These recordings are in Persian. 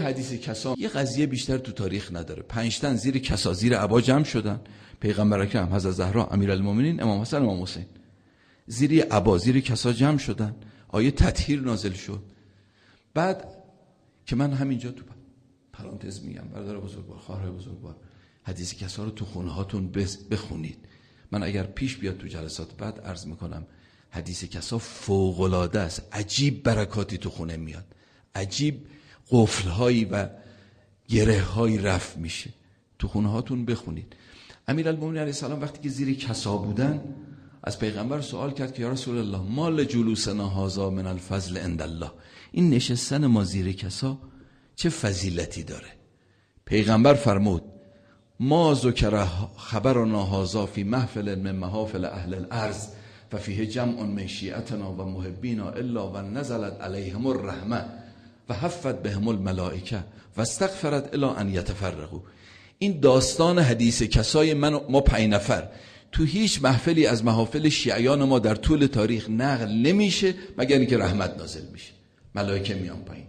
حدیث کسا یه قضیه بیشتر تو تاریخ نداره پنجتن زیر کسا زیر عبا جمع شدن پیغمبر اکرم حضرت زهرا امیرالمومنین امام حسن امام حسین زیر عبا زیر کسا جمع شدن آیه تطهیر نازل شد بعد که من همینجا تو پرانتز میگم برادر بزرگوار خواهر بزرگوار حدیث کسا رو تو خونه هاتون بخونید من اگر پیش بیاد تو جلسات بعد عرض میکنم حدیث کسا فوق العاده است عجیب برکاتی تو خونه میاد عجیب قفلهایی و گره هایی رفت میشه تو خونه هاتون بخونید امیرالمومنین علیه السلام وقتی که زیر کسا بودن از پیغمبر سوال کرد که یا رسول الله مال جلوسنا هازا من الفضل عند الله این نشستن ما زیر کسا چه فضیلتی داره پیغمبر فرمود ما ذکر خبر و نهازا فی محفل من محافل اهل الارض و فیه جمع من شیعتنا و محبینا الا و نزلت علیهم الرحمه و حفت به هم الملائکه و استغفرت الا ان یتفرقو این داستان حدیث کسای من و ما پنج نفر تو هیچ محفلی از محافل شیعیان ما در طول تاریخ نقل نمیشه مگر اینکه رحمت نازل میشه ملائکه میان پایین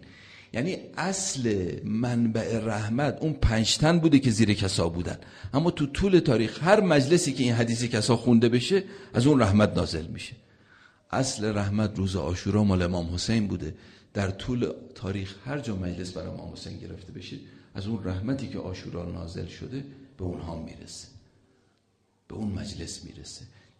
یعنی اصل منبع رحمت اون پنجتن بوده که زیر کسا بودن اما تو طول تاریخ هر مجلسی که این حدیث کسا خونده بشه از اون رحمت نازل میشه اصل رحمت روز آشورا مال امام حسین بوده در طول تاریخ هر جا مجلس برای امام حسین گرفته بشید از اون رحمتی که آشورا نازل شده به اونها میرسه به اون مجلس میرسه